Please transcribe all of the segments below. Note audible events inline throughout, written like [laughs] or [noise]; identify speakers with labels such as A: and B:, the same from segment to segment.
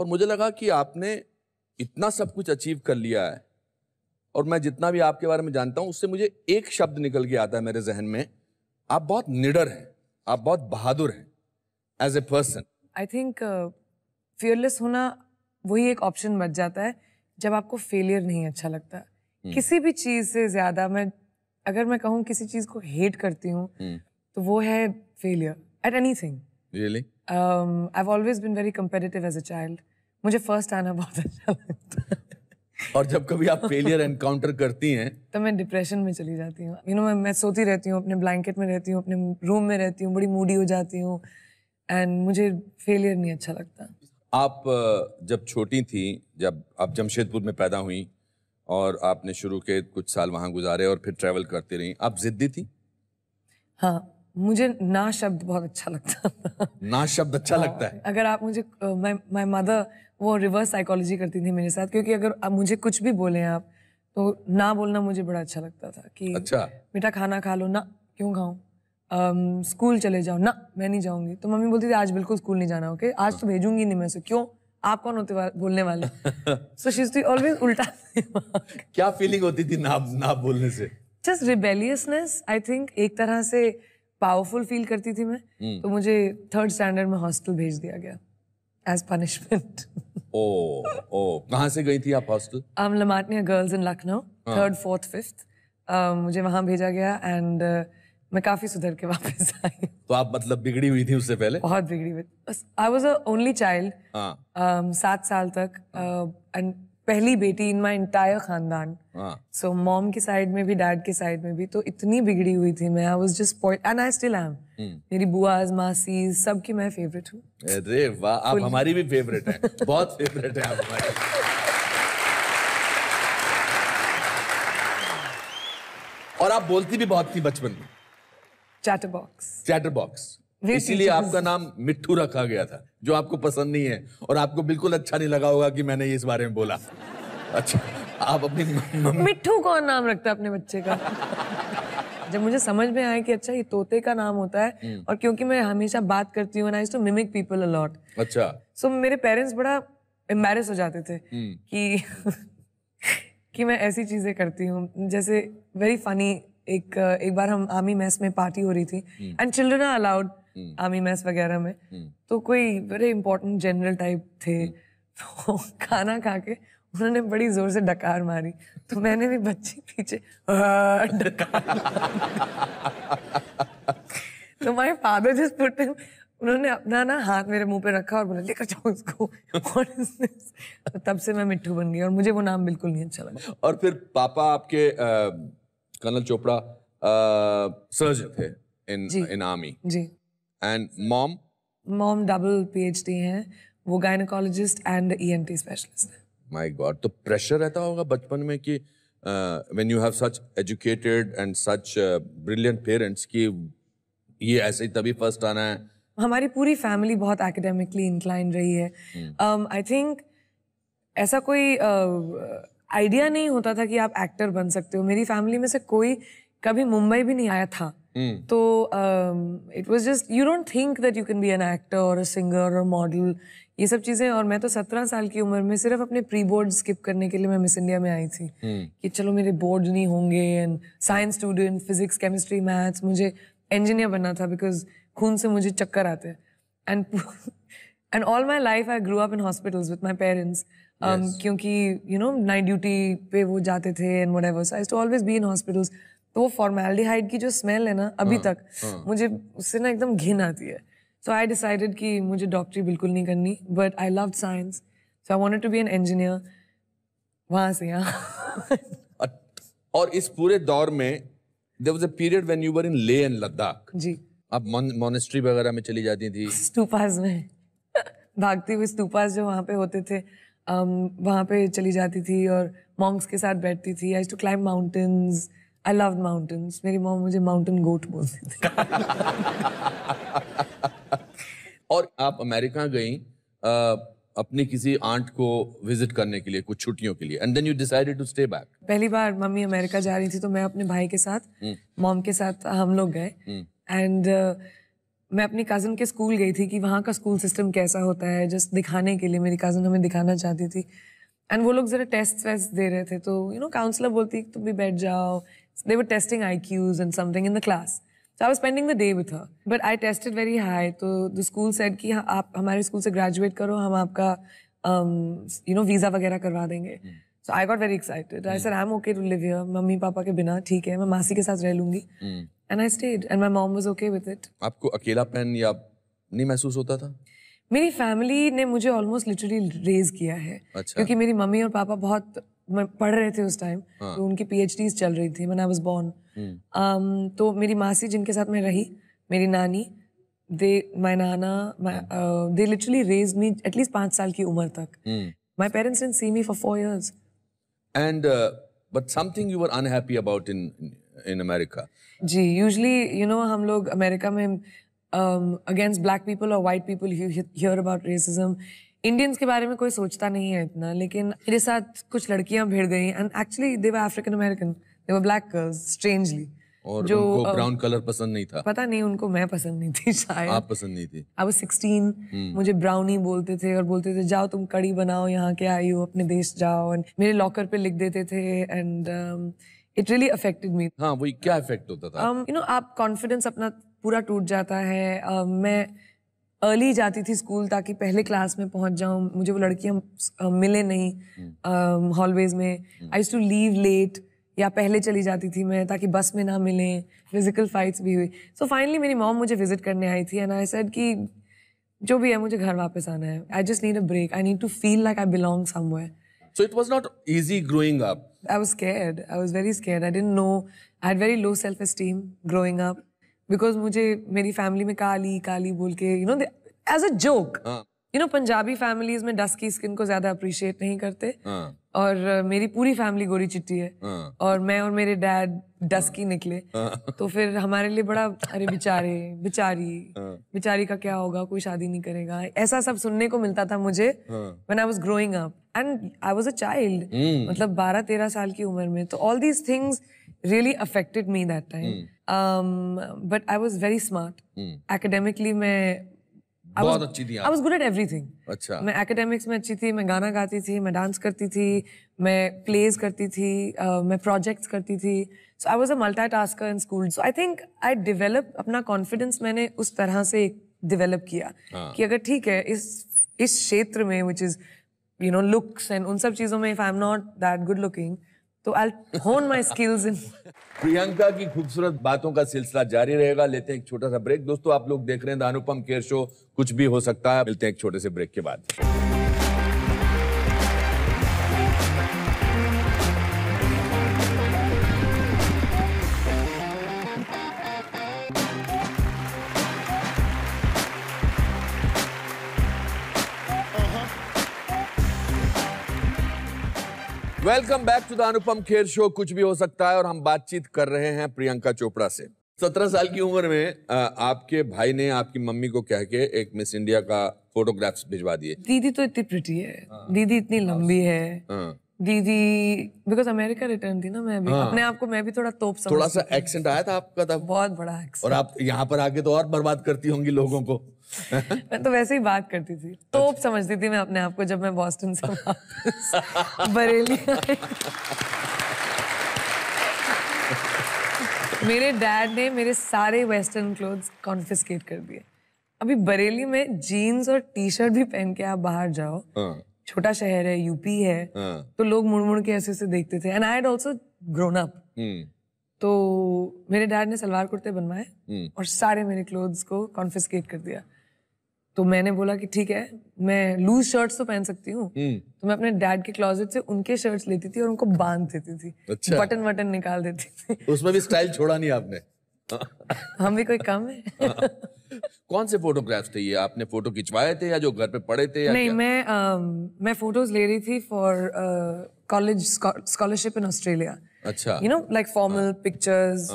A: और मुझे लगा कि आपने इतना सब कुछ अचीव कर लिया है और मैं जितना भी आपके बारे में जानता हूँ उससे मुझे एक शब्द निकल के आता है मेरे जहन में आप बहुत निडर हैं आप बहुत बहादुर हैं as a person
B: I think fearless होना वही एक ऑप्शन बच जाता है जब आपको फेलियर नहीं अच्छा लगता hmm. किसी भी चीज़ से ज़्यादा मैं अगर मैं कहूँ किसी चीज़ को हेट करती हूँ hmm. तो वो है failure at anything Um, I've always been very competitive as a child. मुझे फर्स्ट आना बहुत अच्छा लगता
A: है और जब कभी आप फेलियर एनकाउंटर करती हैं
B: तो मैं डिप्रेशन में चली जाती हूँ यू नो मैं मैं सोती रहती हूँ अपने ब्लैंकेट में रहती हूँ अपने रूम में रहती हूँ बड़ी मूडी हो जाती हूँ एंड मुझे फेलियर नहीं अच्छा लगता
A: आप जब छोटी थी जब आप जमशेदपुर में पैदा हुई और आपने शुरू के कुछ साल वहाँ गुजारे और फिर ट्रैवल करती रहीं आप ज़िद्दी थी
B: हाँ मुझे ना शब्द बहुत अच्छा लगता
A: था ना शब्द अच्छा आ, हाँ, लगता है
B: अगर आप मुझे माय मदर वो रिवर्स साइकोलॉजी करती थी मेरे साथ क्योंकि अगर आप मुझे कुछ भी बोले आप तो ना बोलना मुझे बड़ा अच्छा लगता था कि अच्छा बेटा खाना खा लो ना क्यों खाऊं स्कूल चले जाओ ना मैं नहीं जाऊंगी तो मम्मी बोलती थी आज बिल्कुल स्कूल नहीं जाना ओके आज तो भेजूंगी नहीं मैं उसे क्यों आप कौन होते बोलने वाले सो शी ऑलवेज उल्टा
A: क्या फीलिंग होती थी ना ना बोलने से
B: जस्ट रिबेलियसनेस आई थिंक एक तरह से पावरफुल फील करती थी मैं hmm. तो मुझे थर्ड स्टैंडर्ड में हॉस्टल भेज दिया गया एज पनिशमेंट
A: [laughs] ओ ओ कहाँ से गई थी आप हॉस्टल
B: हम La Martiniere girls in Lucknow third fourth fifth मुझे वहाँ भेजा गया एंड मैं काफी सुधर के वापस [laughs]
A: आई तो आप मतलब बिगड़ी हुई थी उससे पहले बहुत बिगड़ी हुई
B: आई वॉज ओनली चाइल्ड सात साल तक एंड पहली बेटी इन माई इंटायर खानदान सो हाँ। मॉम के साइड में भी डैड के साइड में भी तो इतनी बिगड़ी हुई थी मैं I was just point and I still am मेरी बुआज मासी सबकी मैं फेवरेट हूँ
A: अरे वाह आप हमारी भी फेवरेट हैं बहुत फेवरेट है आप हमारी और आप बोलती भी बहुत थी बचपन में
B: चैटर बॉक्स
A: चैटर बॉक्स इसीलिए आपका नाम मिट्टू रखा गया था जो आपको पसंद नहीं है और आपको बिल्कुल अच्छा नहीं लगा होगा कि मैंने ये इस बारे में बोला अच्छा आप अपनी
B: मिट्टू कौन नाम रखता है अपने बच्चे का जब मुझे समझ में आया कि अच्छा ये तोते का नाम होता है हम्म। और क्योंकि मैं हमेशा बात करती हूँ तो मिमिक पीपल अलॉट अच्छा सो so, मेरे पेरेंट्स बड़ा एम्बेस हो जाते थे हम्म। कि [laughs] कि मैं ऐसी चीजें करती हूँ जैसे वेरी फनी एक एक बार हम आमी मैस में पार्टी हो रही थी and children are allowed hmm. Army mess वगैरह में हम्म। तो कोई बड़े इंपॉर्टेंट जनरल टाइप थे हम्म। तो खाना खा के उन्होंने बड़ी जोर से डकार मारी तो मैंने भी बच्चे पीछे हाँ, तो माई फादर जिस पुट उन्होंने अपना ना हाथ मेरे मुंह पे रखा और बोला लेकर जाओ इसको तो तब से मैं मिट्टू बन गई और मुझे वो नाम बिल्कुल नहीं अच्छा लगा
A: और फिर पापा आपके कर्नल चोपड़ा सर्जन थे इन इन आर्मी जी and mom
B: mom double PhD हैं वो गायनोकोलॉजिस्ट एंड ईएनटी स्पेशलिस्ट हैं
A: माय गॉड तो प्रेशर रहता होगा बचपन में कि when you have such educated and such brilliant parents कि ये ऐसे ही तभी फर्स्ट आना है
B: हमारी पूरी फैमिली बहुत एकेडमिकली इंक्लाइन रही है आई hmm. थिंक um, ऐसा कोई आइडिया uh, नहीं होता था कि आप एक्टर बन सकते हो मेरी फैमिली में से कोई कभी मुंबई भी नहीं आया था Hmm. तो it was just you don't think that you can be an actor और अ सिंगर और मॉडल ये सब चीज़ें और मैं तो सत्रह साल की उम्र में सिर्फ अपने प्री बोर्ड स्किप करने के लिए मैं मिस इंडिया में आई थी hmm. कि चलो मेरे बोर्ड नहीं होंगे and science student physics chemistry maths मुझे इंजीनियर बनना था बिकॉज खून से मुझे चक्कर आते and and all my life I grow up in hospitals with my parents क्योंकि यू नो नाइट ड्यूटी पे वो जाते थे and whatever I to always be in hospitals तो वो फॉर्मेलिटीहाइड की जो स्मेल है ना अभी हाँ, तक हाँ। मुझे उससे ना एकदम घिन आती है सो आई डिसाइडेड कि मुझे डॉक्टरी बिल्कुल नहीं करनी but I love science so I wanted to be an engineer वहां से यहाँ
A: [laughs] और इस पूरे दौर में there was a period when you were in Leh and Ladakh जी आप मोनेस्ट्री वगैरह में चली जाती थी
B: स्टूपाज में [laughs] भागती हुई स्टूपाज जो वहाँ पे होते थे um, वहाँ पे चली जाती थी और मॉन्क्स के साथ बैठती थी I to climb mountains I love mountains मेरी मॉम मुझे माउंटेन गोट बोलती थी
A: और आप अमेरिका गई अपनी किसी आंट को विजिट करने के लिए कुछ छुट्टियों के लिए and then you decided to stay back
B: पहली बार मम्मी अमेरिका जा रही थी तो मैं अपने भाई के साथ हम्म। मॉम के साथ हम लोग गए एंड हम्म। मैं अपनी कज़न के स्कूल गई थी कि वहाँ का स्कूल सिस्टम कैसा होता है जस्ट दिखाने के लिए मेरी कज़न हमें दिखाना चाहती थी एंड वो लोग ज़रा टेस्ट वेस्ट दे रहे थे तो यू नो काउंसलर बोलती तुम भी बैठ जाओ they were testing IQs and something in the class. So I was spending the day with her. But I tested very high. So the school said कि हाँ आप हमारे स्कूल से ग्रेजुएट करो हम आपका यू नो वीज़ा वगैरह करवा देंगे so I got very excited I sir I am okay to live here mummy papa के बिना ठीक है मैं मासी के साथ रह लूंगी and I stayed and my mom was okay with it
A: आपको अकेलापन या नहीं महसूस होता था
B: मेरी फैमिली ने मुझे ऑलमोस्ट लिटरली रेज किया है अच्छा। क्योंकि मेरी मम्मी और पापा बहुत मैं पढ़ रहे थे उस टाइम हाँ. तो उनकी पी चल रही थी मैंने आई वॉज बॉर्न तो मेरी मासी जिनके साथ मैं रही मेरी नानी दे माई नाना they literally raise me at least पाँच साल की उम्र तक my parents in see me for four years
A: and but something you were unhappy about in in America
B: ji usually you know हम लोग अमेरिका में अगेंस्ट ब्लैक पीपल और white people here about racism Indians के बारे में कोई सोचता नहीं है इतना लेकिन मेरे साथ कुछ लड़कियां भिड़ गई and actually they were African American they were black girls strangely और जो उनको ब्राउन uh,
A: कलर पसंद नहीं था पता
B: नहीं उनको मैं पसंद नहीं थी शायद आप पसंद नहीं थी आई वाज 16 मुझे ब्राउनी बोलते थे और बोलते थे जाओ तुम कड़ी बनाओ यहाँ के आई हो अपने देश जाओ एंड मेरे लॉकर पे लिख देते थे and it really affected me हां वो क्या इफेक्ट होता था you um, know you know, आप कॉन्फिडेंस अपना पूरा टूट जाता है uh, मैं अर्ली जाती थी स्कूल ताकि पहले क्लास में पहुंच जाऊं मुझे वो लड़कियां मिले नहीं हॉलवेज um, में आई टू लीव लेट या पहले चली जाती थी मैं ताकि बस में ना मिलें फिजिकल फाइट्स भी हुई सो फाइनली मेरी मॉम मुझे विजिट करने आई थी एंड आई सेड कि जो भी है मुझे घर वापस आना है I just need a break I need to feel like I belong somewhere So it was
A: not easy growing up.
B: I was scared. I was very scared. I didn't know. I had very low self esteem growing up. Because मुझे मेरी family में काली काली बोल के you know as a joke you know Punjabi families में dusky skin को ज्यादा अप्रिशिएट नहीं करते uh. और uh, मेरी पूरी फैमिली गोरी चिट्टी है uh. और मैं और मेरे डैड डस्की हाँ। निकले तो फिर हमारे लिए बड़ा अरे बेचारे बेचारी बेचारी का क्या होगा कोई शादी नहीं करेगा ऐसा सब सुनने को मिलता था मुझे when I was growing up and I was a child मतलब बारह तेरह साल की उम्र में तो all these things really affected me that time but I was very smart academically मैं I
A: was good at everything अच्छा
B: मैं एकेडेमिक्स में अच्छी थी मैं गाना गाती थी मैं डांस करती थी मैं प्लेज करती थी मैं प्रोजेक्ट्स करती थी so I was a multitasker in school so I think I develop अपना कॉन्फिडेंस मैंने उस तरह से डिवेलप किया हाँ। कि अगर ठीक है इस इस क्षेत्र में which is you know looks and उन सब चीज़ों में if I am not that good looking तो आई होन माई स्किल्स इन
A: प्रियंका की खूबसूरत बातों का सिलसिला जारी रहेगा लेते हैं एक छोटा सा ब्रेक दोस्तों आप लोग देख रहे हैं अनुपम केयर शो कुछ भी हो सकता है मिलते हैं एक छोटे से ब्रेक के बाद welcome back to the Anupam Kher show कुछ भी हो सकता है और हम बातचीत कर रहे हैं प्रियंका चोपड़ा से सत्रह साल की उम्र में आ, आपके भाई ने आपकी मम्मी को कह के एक मिस इंडिया का फोटोग्राफ्स भिजवा दिए
B: दीदी तो इतनी प्रिटी है आ, हाँ। दीदी इतनी हाँ। लंबी है आ, हाँ। दीदी बिकॉज अमेरिका रिटर्न थी ना मैं भी हाँ। अपने आप को मैं भी थोड़ा तोप थोड़ा सा एक्सेंट आया था आपका था बहुत बड़ा एक्सेंट
A: और आप यहाँ पर आके तो और बर्बाद करती होंगी लोगों को
B: मैं तो वैसे ही बात करती थी तो अच्छा। समझती थी मैं अपने आप को जब मैं बॉस्टन से बरेली आई मेरे डैड ने मेरे सारे वेस्टर्न क्लोथ्स कॉन्फिस्केट कर दिए अभी बरेली में जीन्स और टी शर्ट भी पहन के आप बाहर जाओ हाँ। छोटा शहर है यूपी है हाँ। तो लोग मुड़ मुड़ के ऐसे ऐसे देखते थे and I had also grown up तो मेरे डैड ने सलवार कुर्ते बनवाए हम्म। और सारे मेरे क्लोथ्स को कॉन्फिस्केट कर दिया तो मैंने बोला कि ठीक है मैं लूज शर्ट्स तो पहन सकती हूँ हम्म। तो मैं अपने डैड के क्लोजेट से उनके शर्ट्स लेती थी और उनको बांध देती थी अच्छा। बटन वटन निकाल देती थी
A: उसमें भी स्टाइल छोड़ा नहीं आपने
B: हम भी कोई कम है [laughs] हाँ।
A: कौन से फोटोग्राफ थे ये आपने फोटो खिंचवाए थे या जो घर पे पड़े थे या नहीं
B: मैं आ, मैं फोटोज ले रही थी for college scholarship in Australia अच्छा you know like formal pictures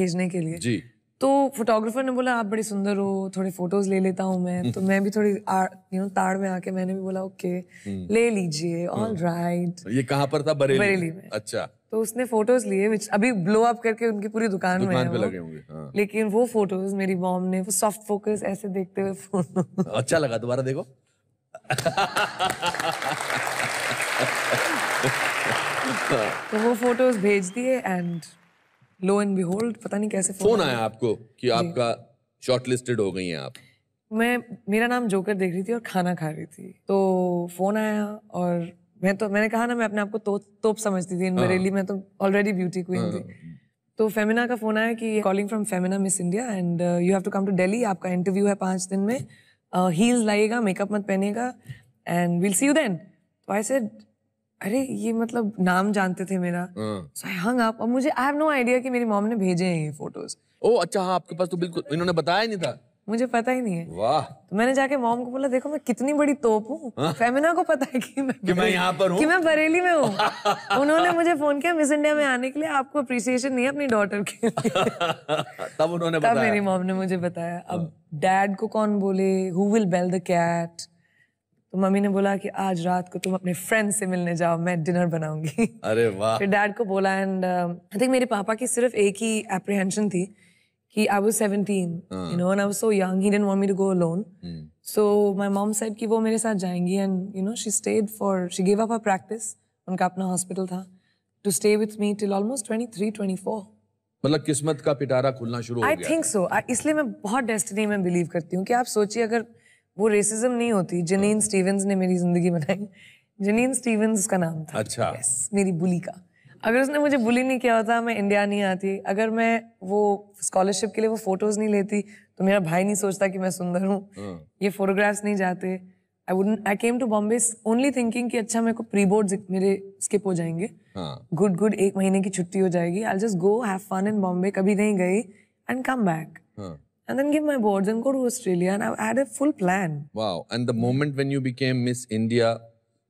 B: भेजने के लिए जी तो फोटोग्राफर ने बोला आप बड़ी सुंदर हो थोड़े फोटोज ले लेता हूँ मैं तो मैं भी थोड़ी यू नो ताड़ में आके मैंने भी बोला ओके
A: हम्म।
B: ले लीजिए ऑल राइट हम्म।
A: तो ये कहाँ पर था बरेली बरेली में
B: अच्छा तो उसने फोटोज लिए विच अभी ब्लो अप करके उनकी पूरी दुकान, दुकान में पे लगे होंगे हाँ। लेकिन वो फोटोज मेरी मॉम ने वो सॉफ्ट फोकस ऐसे देखते हुए
A: अच्छा लगा दोबारा देखो
B: तो वो फोटोज भेज दिए एंड लो एंड बिहोल्ड पता नहीं कैसे फोन आया
A: आपको कि आपका शॉर्टलिस्टेड हो गई हैं आप
B: मैं मेरा नाम जोकर देख रही थी और खाना खा रही थी तो फोन आया और मैं तो मैंने कहा ना मैं अपने आप को तो, तोप समझती थी इन हाँ। बरेली मैं तो ऑलरेडी ब्यूटी क्वीन थी हाँ। तो फेमिना का फोन आया कि calling from Femina Miss India and you have to come to Delhi आपका इंटरव्यू है पाँच दिन में हील्स uh, लाइएगा मेकअप मत पहनेगा and will see you then तो आई सेड अरे ये मतलब नाम जानते थे मेरा सो आई हंग अप और मुझे आई हैव नो आइडिया कि मेरी मॉम ने भेजे हैं ये फोटोज
A: ओ अच्छा हाँ आपके पास तो बिल्कुल इन्होंने बताया नहीं था
B: मुझे पता ही नहीं है वाह तो मैंने जाके मॉम को बोला देखो मैं कितनी बड़ी तोप हूँ फेमिना हाँ। को पता है कि मैं कि मैं यहाँ पर हूँ कि मैं बरेली में हूँ [laughs] उन्होंने मुझे फोन किया मिस इंडिया में आने के लिए आपको अप्रिसिएशन नहीं है अपनी डॉटर के
A: [laughs] तब उन्होंने तब बताया। मेरी
B: मॉम ने मुझे बताया अब डैड हाँ। को कौन बोले who will bell the cat तो मम्मी ने बोला कि आज रात को तुम अपने फ्रेंड से मिलने जाओ मैं डिनर बनाऊंगी अरे वाह फिर डैड को बोला एंड आई थिंक मेरे पापा की सिर्फ एक ही एप्रीहेंशन थी कि I was 17 you know and I was so young he didn't want me to go alone so my mom said कि वो मेरे साथ जाएंगी and you know she stayed for she give up her practice उनका अपना hospital था to stay with me till almost 23 24
A: मतलब किस्मत का पिटारा खुलना शुरू हो गया आई थिंक
B: सो इसलिए मैं बहुत डेस्टिनी में बिलीव करती हूँ कि आप सोचिए अगर वो रेसिज्म नहीं होती जनीन स्टीवेंस ने मेरी जिंदगी बनाई जनीन स्टीवेंस का नाम था अच्छा yes, मेरी बुली का अगर उसने मुझे बुली नहीं किया होता मैं इंडिया नहीं आती अगर मैं वो स्कॉलरशिप के लिए वो फोटोज नहीं लेती तो मेरा भाई नहीं सोचता कि मैं सुंदर हूँ हाँ। ये फोटोग्राफ्स नहीं जाते I would I came to Bombay only thinking कि अच्छा मेरे को प्री बोर्ड मेरे स्किप हो जाएंगे गुड हाँ। गुड एक महीने की छुट्टी हो जाएगी I just go have fun in Bombay कभी नहीं गई and come back and then give my boards and go to Australia. And I had a full plan.
A: Wow. And the moment when you became Miss India,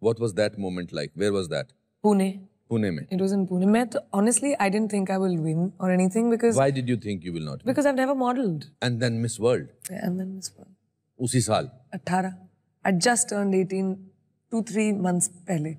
A: what was that moment like? Where was that? Pune. Pune mein.
B: It was in Pune. Met, honestly, I didn't think I will win or anything because. Why did
A: you think you will not? Win?
B: Because I've never modeled.
A: And then Miss World.
B: Yeah, and then Miss World. Usi saal. 18. I just turned 18 two three months pehle.